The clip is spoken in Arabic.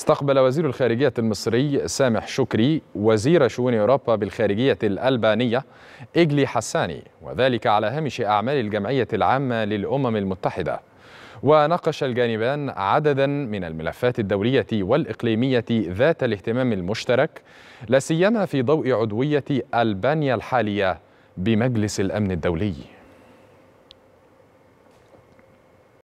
استقبل وزير الخارجية المصري سامح شكري وزير شؤون أوروبا بالخارجية الألبانية إجلي حساني وذلك على هامش أعمال الجمعية العامة للأمم المتحدة وناقش الجانبان عددا من الملفات الدولية والإقليمية ذات الاهتمام المشترك لا سيما في ضوء عضوية ألبانيا الحالية بمجلس الأمن الدولي